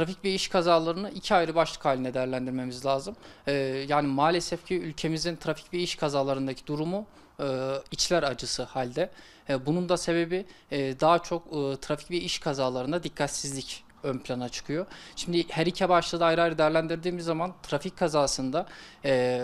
trafik ve iş kazalarını iki ayrı başlık haline değerlendirmemiz lazım. E, yani maalesef ki ülkemizin trafik ve iş kazalarındaki durumu e, içler acısı halde. E, bunun da sebebi e, daha çok e, trafik ve iş kazalarında dikkatsizlik ön plana çıkıyor. Şimdi her iki başlığı da ayrı ayrı değerlendirdiğimiz zaman trafik kazasında e,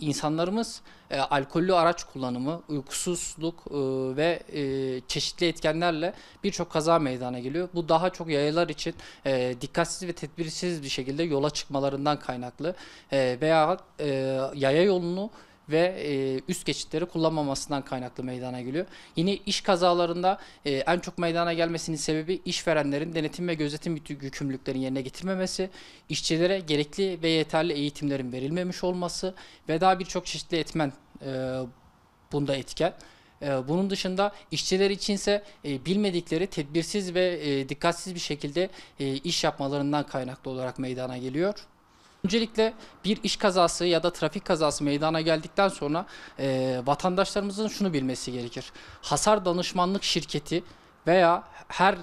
insanlarımız e, alkollü araç kullanımı, uykusuzluk e, ve e, çeşitli etkenlerle birçok kaza meydana geliyor. Bu daha çok yayalar için e, dikkatsiz ve tedbirsiz bir şekilde yola çıkmalarından kaynaklı e, veya e, yaya yolunu ve e, üst geçitleri kullanmamasından kaynaklı meydana geliyor. Yine iş kazalarında e, en çok meydana gelmesinin sebebi işverenlerin denetim ve gözetim yükümlülüklerini yerine getirmemesi, işçilere gerekli ve yeterli eğitimlerin verilmemiş olması ve daha birçok çeşitli etmen e, bunda etken. E, bunun dışında işçiler içinse e, bilmedikleri tedbirsiz ve e, dikkatsiz bir şekilde iş yapmalarından kaynaklı olarak meydana geliyor. Öncelikle bir iş kazası ya da trafik kazası meydana geldikten sonra e, vatandaşlarımızın şunu bilmesi gerekir. Hasar danışmanlık şirketi veya her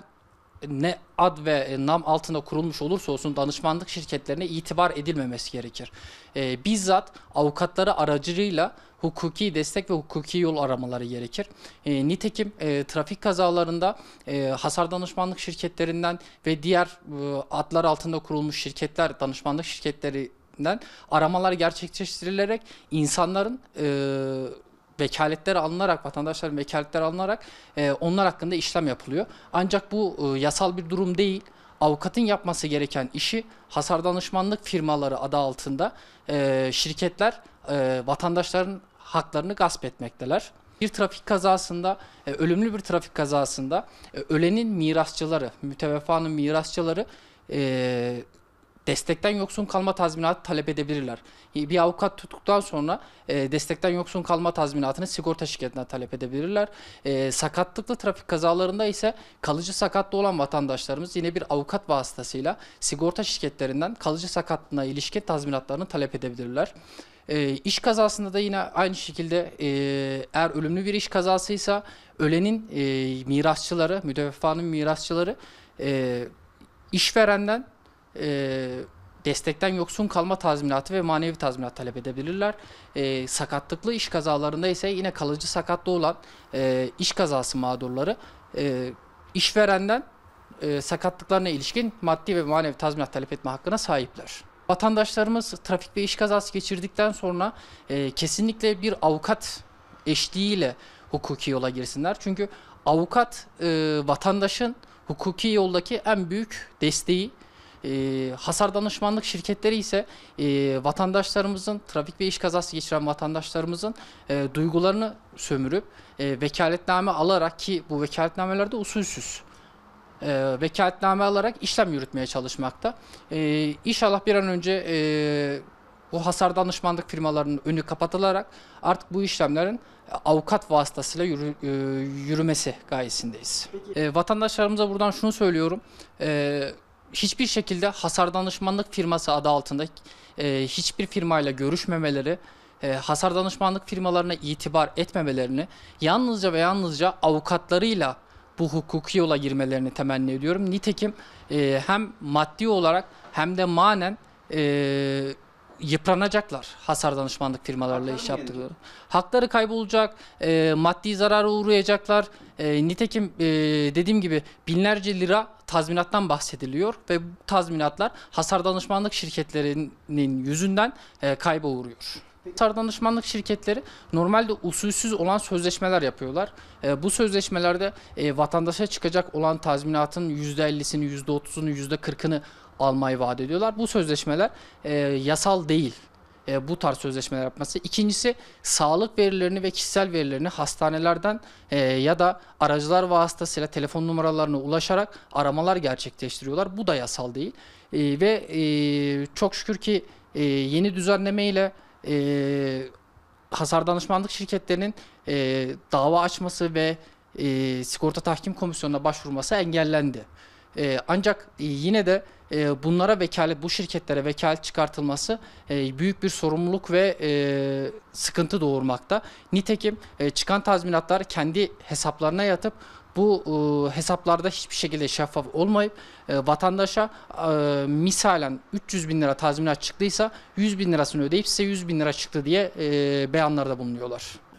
ne ad ve e, nam altında kurulmuş olursa olsun danışmanlık şirketlerine itibar edilmemesi gerekir. E, bizzat avukatları aracılığıyla hukuki destek ve hukuki yol aramaları gerekir. E, nitekim e, trafik kazalarında e, hasar danışmanlık şirketlerinden ve diğer e, adlar altında kurulmuş şirketler, danışmanlık şirketlerinden aramalar gerçekleştirilerek insanların e, vekaletler alınarak, vatandaşların vekaletler alınarak e, onlar hakkında işlem yapılıyor. Ancak bu e, yasal bir durum değil. Avukatın yapması gereken işi hasar danışmanlık firmaları adı altında e, şirketler e, vatandaşların haklarını gasp etmekteler. Bir trafik kazasında, e, ölümlü bir trafik kazasında e, ölenin mirasçıları, müteveffanın mirasçıları e, destekten yoksun kalma tazminatı talep edebilirler. Ee, bir avukat tuttuktan sonra e, destekten yoksun kalma tazminatını sigorta şirketinden talep edebilirler. E, sakatlıklı trafik kazalarında ise kalıcı sakatlı olan vatandaşlarımız yine bir avukat vasıtasıyla sigorta şirketlerinden kalıcı sakatlığına ilişkin tazminatlarını talep edebilirler. E, iş kazasında da yine aynı şekilde e, eğer ölümlü bir iş kazasıysa ölenin e, mirasçıları, müdeffanın mirasçıları e, işverenden e, destekten yoksun kalma tazminatı ve manevi tazminat talep edebilirler. E, sakatlıklı iş kazalarında ise yine kalıcı sakatlı olan e, iş kazası mağdurları e, işverenden e, sakatlıklarına ilişkin maddi ve manevi tazminat talep etme hakkına sahipler. Vatandaşlarımız trafik ve iş kazası geçirdikten sonra e, kesinlikle bir avukat eşliğiyle hukuki yola girsinler. Çünkü avukat e, vatandaşın hukuki yoldaki en büyük desteği e, hasar danışmanlık şirketleri ise e, vatandaşlarımızın, trafik ve iş kazası geçiren vatandaşlarımızın e, duygularını sömürüp e, vekaletname alarak ki bu vekaletnamelerde usulsüz e, vekaletname alarak işlem yürütmeye çalışmakta. E, inşallah bir an önce e, bu hasar danışmanlık firmalarının önü kapatılarak artık bu işlemlerin avukat vasıtasıyla yürü, e, yürümesi gayesindeyiz. E, vatandaşlarımıza buradan şunu söylüyorum. E, hiçbir şekilde hasar danışmanlık firması adı altında e, hiçbir firmayla görüşmemeleri, e, hasar danışmanlık firmalarına itibar etmemelerini, yalnızca ve yalnızca avukatlarıyla bu hukuki yola girmelerini temenni ediyorum. Nitekim e, hem maddi olarak hem de manen e, yıpranacaklar hasar danışmanlık firmalarıyla iş yaptıkları. Hakları kaybolacak, e, maddi zarara uğrayacaklar. E, nitekim e, dediğim gibi binlerce lira tazminattan bahsediliyor ve bu tazminatlar hasar danışmanlık şirketlerinin yüzünden e, kayba uğruyor. Peki. danışmanlık şirketleri normalde usulsüz olan sözleşmeler yapıyorlar. E, bu sözleşmelerde e, vatandaşa çıkacak olan tazminatın %50'sini, %30'unu, %40'ını almayı vaat ediyorlar. Bu sözleşmeler e, yasal değil e, bu tarz sözleşmeler yapması. İkincisi sağlık verilerini ve kişisel verilerini hastanelerden e, ya da aracılar vasıtasıyla telefon numaralarına ulaşarak aramalar gerçekleştiriyorlar. Bu da yasal değil e, ve e, çok şükür ki e, yeni düzenleme ile e, ee, hasar danışmanlık şirketlerinin e, dava açması ve e, sigorta tahkim komisyonuna başvurması engellendi. Ee, e, ancak yine de e, bunlara vekalet, bu şirketlere vekalet çıkartılması e, büyük bir sorumluluk ve e, sıkıntı doğurmakta. Nitekim e, çıkan tazminatlar kendi hesaplarına yatıp bu e, hesaplarda hiçbir şekilde şeffaf olmayıp e, vatandaşa e, misalen 300 bin lira tazminat çıktıysa 100 bin lirasını ödeyip size 100 bin lira çıktı diye e, beyanlarda bulunuyorlar.